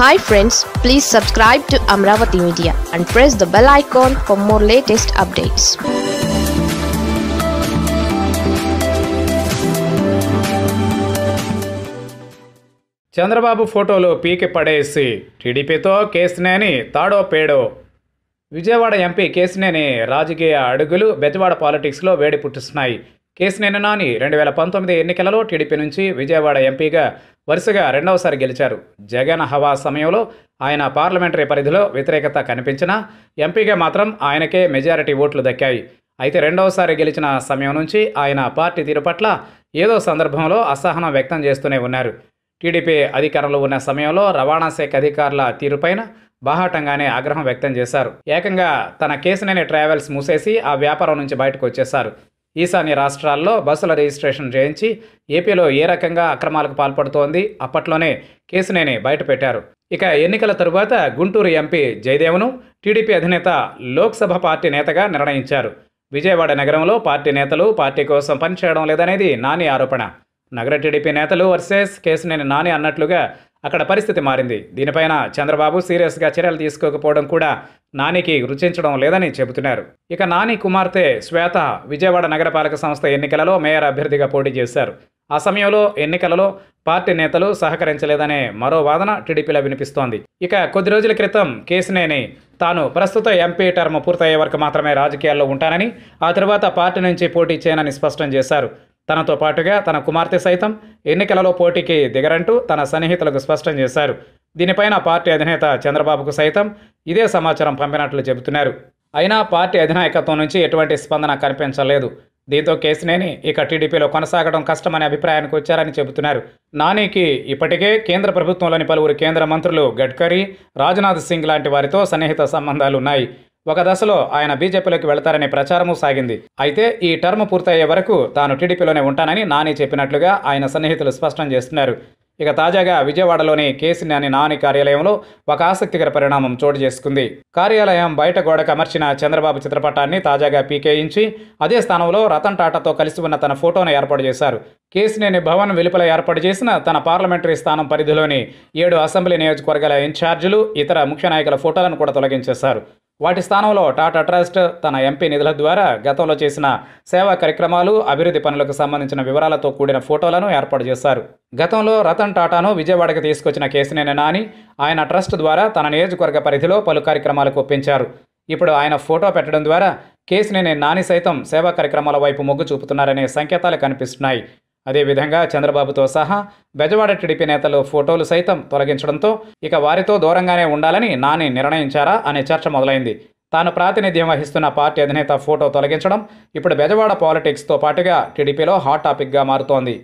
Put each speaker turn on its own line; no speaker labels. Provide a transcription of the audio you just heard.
hi friends please subscribe to Amaravati media and press the bell icon for more latest updates Chandrababu ఫోటోలు పీకి పడేసి టీడీపీతో కేసినేని తాడో పేడో విజయవాడ ఎంపీ కేసినేని రాజకీయ అడుగులు బెజవాడ పాలిటిక్స్లో వేడి పుట్టిస్తున్నాయి కేసినేని నాని రెండు వేల పంతొమ్మిది ఎన్నికలలో టీడీపీ నుంచి విజయవాడ ఎంపీగా వరుసగా రెండవసారి గెలిచారు జగన్ హవా సమయంలో ఆయన పార్లమెంటరీ పరిధిలో వ్యతిరేకత కనిపించినా ఎంపీగా మాత్రం ఆయనకే మెజారిటీ ఓట్లు దక్కాయి అయితే రెండవసారి గెలిచిన సమయం నుంచి ఆయన పార్టీ తీరు పట్ల ఏదో సందర్భంలో అసహనం వ్యక్తం చేస్తూనే ఉన్నారు టీడీపీ అధికారంలో ఉన్న సమయంలో రవాణా శాఖ అధికారుల తీరుపైన బాహాటంగానే ఆగ్రహం వ్యక్తం చేశారు ఏకంగా తన కేసునే ట్రావెల్స్ మూసేసి ఆ వ్యాపారం నుంచి బయటకు వచ్చేశారు ఈశాన్య రాష్ట్రాల్లో బస్సుల రిజిస్ట్రేషన్ చేయించి ఏపీలో ఏ రకంగా అక్రమాలకు పాల్పడుతోంది అప్పట్లోనే కేసునేని బయటపెట్టారు ఇక ఎన్నికల తరువాత గుంటూరు ఎంపీ జయదేవ్ను టీడీపీ అధినేత లోక్సభ పార్టీ నేతగా నిర్ణయించారు విజయవాడ నగరంలో పార్టీ నేతలు పార్టీ కోసం పనిచేయడం లేదనేది నాని ఆరోపణ నగర టీడీపీ నేతలు వర్సెస్ కేసునేని నాని అన్నట్లుగా అక్కడ పరిస్థితి మారింది దీనిపైన చంద్రబాబు సీరియస్గా చర్యలు తీసుకోకపోవడం కూడా నానికి రుచించడం లేదని చెబుతున్నారు ఇక నాని కుమార్తె శ్వేత విజయవాడ నగరపాలక సంస్థ ఎన్నికలలో మేయర్ అభ్యర్థిగా పోటీ చేశారు ఆ సమయంలో ఎన్నికలలో పార్టీ నేతలు సహకరించలేదనే మరో వాదన టీడీపీలో వినిపిస్తోంది ఇక కొద్ది రోజుల క్రితం కేసునేని తాను ప్రస్తుత ఎంపీ టర్మ్ పూర్తయ్యే వరకు మాత్రమే రాజకీయాల్లో ఉంటానని ఆ తర్వాత పార్టీ నుంచి పోటీ చేయనని స్పష్టం చేశారు తనతో పాటుగా తన కుమార్తె సైతం ఎన్నికలలో పోటీకి దిగరంటూ తన సన్నిహితులకు స్పష్టం చేశారు దీనిపైన పార్టీ అధినేత చంద్రబాబుకు సైతం ఇదే సమాచారం పంపినట్లు చెబుతున్నారు అయినా పార్టీ అధినాయకత్వం నుంచి ఎటువంటి స్పందన కనిపించలేదు దీంతో కేసినేని ఇక టీడీపీలో కొనసాగడం కష్టమనే అభిప్రాయానికి వచ్చారని చెబుతున్నారు నానికి ఇప్పటికే కేంద్ర ప్రభుత్వంలోని పలువురు కేంద్ర మంత్రులు గడ్కరీ రాజ్నాథ్ సింగ్ లాంటి వారితో సన్నిహిత సంబంధాలున్నాయి ఒక దశలో ఆయన బీజేపీలోకి వెళ్తారనే ప్రచారము సాగింది అయితే ఈ టర్మ్ పూర్తయ్యే వరకు తాను టీడీపీలోనే ఉంటానని నాని చెప్పినట్లుగా ఆయన సన్నిహితులు స్పష్టం చేస్తున్నారు ఇక తాజాగా విజయవాడలోని కేసీనాని నాని కార్యాలయంలో ఒక ఆసక్తికర పరిణామం చోటు చేసుకుంది కార్యాలయం బయట గోడకు అమర్చిన చంద్రబాబు చిత్రపటాన్ని తాజాగా పీకేయించి అదే స్థానంలో రతన్ టాటాతో కలిసి ఉన్న తన ఫోటోను ఏర్పాటు చేశారు కేసీనేని భవన్ వెలుపల ఏర్పాటు చేసిన తన పార్లమెంటరీ స్థానం పరిధిలోని ఏడు అసెంబ్లీ నియోజకవర్గాల ఇన్ఛార్జీలు ఇతర ముఖ్య నాయకుల ఫోటోలను కూడా తొలగించేశారు వాటి స్థానంలో టాటా ట్రస్ట్ తన ఎంపీ నిధుల ద్వారా గతంలో చేసిన సేవా కార్యక్రమాలు అభివృద్ధి పనులకు సంబంధించిన వివరాలతో కూడిన ఫోటోలను ఏర్పాటు చేశారు గతంలో రతన్ టాటాను విజయవాడకు తీసుకొచ్చిన కేసినేని నాని ఆయన ట్రస్ట్ ద్వారా తన నియోజకవర్గ పరిధిలో పలు కార్యక్రమాలకు ఒప్పించారు ఇప్పుడు ఆయన ఫోటో పెట్టడం ద్వారా కేసినేని నాని సైతం సేవా కార్యక్రమాల వైపు మొగ్గు చూపుతున్నారనే సంకేతాలు కనిపిస్తున్నాయి అదేవిధంగా చంద్రబాబుతో సహా బెజవాడ టీడీపీ నేతలు ఫోటోలు సైతం తొలగించడంతో ఇక వారితో దూరంగానే ఉండాలని నాని నిర్ణయించారా అనే చర్చ మొదలైంది తాను ప్రాతినిధ్యం వహిస్తున్న పార్టీ అధినేత ఫోటో తొలగించడం ఇప్పుడు బెజవాడ పాలిటిక్స్తో పాటుగా టీడీపీలో హాట్ టాపిక్గా మారుతోంది